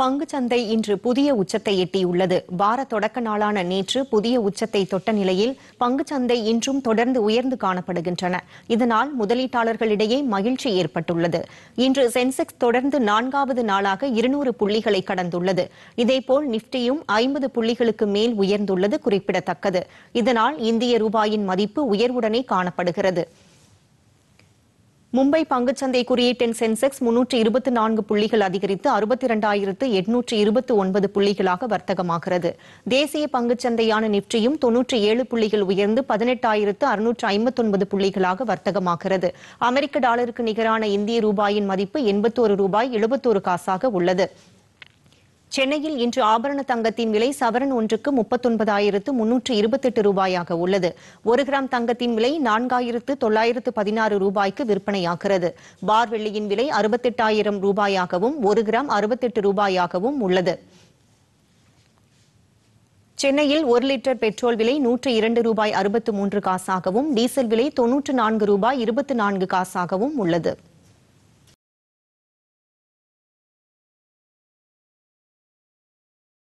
பங்குச்சந்தை இன்று புதிய உச்சத்தை எட்டியுள்ளது வார தொடக்க நாளான நேற்று புதிய உச்சத்தை தொட்ட நிலையில் பங்குச்சந்தை இன்றும் தொடர்ந்து உயர்ந்து காணப்படுகின்றன இதனால் முதலீட்டாளர்களிடையே மகிழ்ச்சி ஏற்பட்டுள்ளது இன்று சென்செக்ஸ் தொடர்ந்து நான்காவது நாளாக இருநூறு புள்ளிகளை கடந்துள்ளது இதேபோல் நிப்டியும் ஐம்பது புள்ளிகளுக்கு மேல் உயர்ந்துள்ளது குறிப்பிடத்தக்கது இதனால் இந்திய ரூபாயின் மதிப்பு உயர்வுடனே காணப்படுகிறது மும்பை பங்குச்சந்தை குறியீட்டின் சென்செக்ஸ் முன்னூற்றி இருபத்தி நான்கு புள்ளிகள் அதிகரித்து அறுபத்தி இரண்டாயிரத்து எட்நூற்று இருபத்தி ஒன்பது புள்ளிகளாக வர்த்தகமாகிறது தேசிய பங்குச்சந்தையான நிப்டியும் தொன்னூற்று ஏழு புள்ளிகள் உயர்ந்து பதினெட்டாயிரத்து அறுநூற்று ஐம்பத்தொன்பது புள்ளிகளாக வர்த்தகமாகிறது அமெரிக்க டாலருக்கு நிகரான இந்திய ரூபாயின் மதிப்பு எண்பத்தோரு ரூபாய் எழுபத்தோரு காசாக உள்ளது சென்னையில் இன்று ஆபரண தங்கத்தின் விலை சவரன் ஒன்றுக்கு முப்பத்தொன்பதாயிரத்து முன்னூற்று இருபத்தெட்டு ரூபாயாக உள்ளது ஒரு கிராம் தங்கத்தின் விலை நான்காயிரத்து தொள்ளாயிரத்து பதினாறு ரூபாய்க்கு விற்பனையாகிறது பார் வெள்ளியின் விலை அறுபத்தெட்டாயிரம் ரூபாயாகவும் ஒரு கிராம் அறுபத்தெட்டு ரூபாயாகவும் உள்ளது சென்னையில் ஒரு லிட்டர் பெட்ரோல் விலை நூற்று இரண்டு ரூபாய் அறுபத்து மூன்று காசாகவும் டீசல் விலை தொன்னூற்று நான்கு ரூபாய் இருபத்தி நான்கு காசாகவும் உள்ளது